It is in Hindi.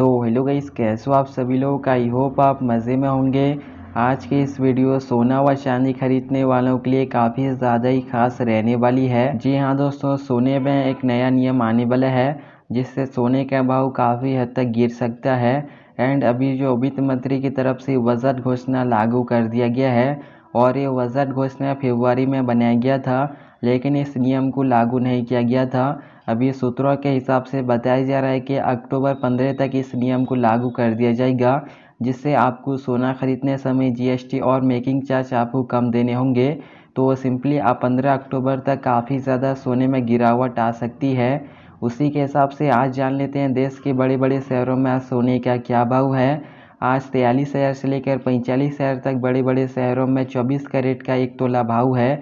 सो हेलो गाइस कैसे हो आप सभी लोग आई होप आप मज़े में होंगे आज की इस वीडियो सोना व चांदी खरीदने वालों के लिए काफ़ी ज़्यादा ही खास रहने वाली है जी हाँ दोस्तों सोने में एक नया नियम आने वाला है जिससे सोने का भाव काफ़ी हद तक गिर सकता है एंड अभी जो वित्त मंत्री की तरफ से बजट घोषणा लागू कर दिया गया है और ये बजट घोषणा फरवरी में बनाया गया था लेकिन इस नियम को लागू नहीं किया गया था अब ये सूत्रों के हिसाब से बताया जा रहा है कि अक्टूबर पंद्रह तक इस नियम को लागू कर दिया जाएगा जिससे आपको सोना खरीदने समय जीएसटी और मेकिंग चार्ज आपको कम देने होंगे तो सिंपली आप पंद्रह अक्टूबर तक काफ़ी ज़्यादा सोने में गिरावट आ सकती है उसी के हिसाब से आज जान लेते हैं देश के बड़े बड़े शहरों में आज सोने का क्या भाव है आज तयालीस हज़ार से लेकर पैंतालीस हज़ार तक बड़े बड़े शहरों में चौबीस कैरेट का एक तोला भाव है